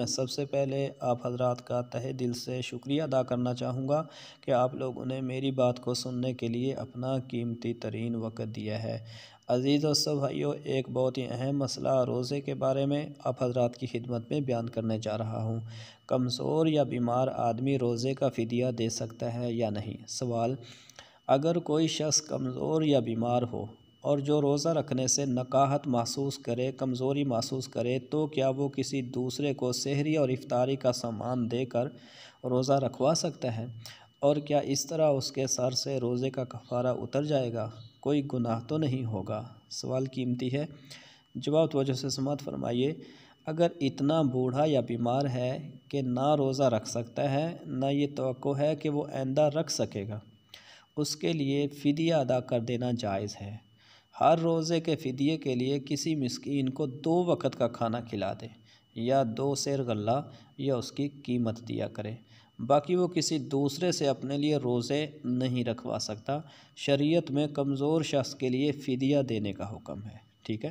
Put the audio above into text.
मैं सबसे पहले आप हजरात का तहे दिल से शुक्रिया अदा करना चाहूँगा कि आप लोग उन्हें मेरी बात को सुनने के लिए अपना कीमती तरीन वक़्त दिया है अज़ीज़ और सब भाइयों एक बहुत ही अहम मसला रोज़े के बारे में आप हजरात की खिदमत में बयान करने जा रहा हूँ कमज़ोर या बीमार आदमी रोज़े का फ़दिया दे सकता है या नहीं सवाल अगर कोई शख्स कमज़ोर या बीमार हो और जो रोज़ा रखने से नकाहत महसूस करे कमज़ोरी महसूस करे तो क्या वो किसी दूसरे को शहरी और इफ्तारी का सामान देकर रोज़ा रखवा सकता है और क्या इस तरह उसके सर से रोज़े का कफारा उतर जाएगा कोई गुनाह तो नहीं होगा सवाल कीमती है जवाब तोजह से समात फरमाइए अगर इतना बूढ़ा या बीमार है कि ना रोज़ा रख सकता है ना ये तो है कि वो आंदा रख सकेगा उसके लिए फ़िदिया अदा कर देना जायज़ है हर रोज़े के फ़दिये के लिए किसी मस्किन को दो वक़्त का खाना खिला दें या दो शेर गल्ला या उसकी कीमत दिया करें बाकी वो किसी दूसरे से अपने लिए रोज़े नहीं रखवा सकता शरीयत में कमज़ोर शख्स के लिए फ़िदिया देने का हुक्म है ठीक है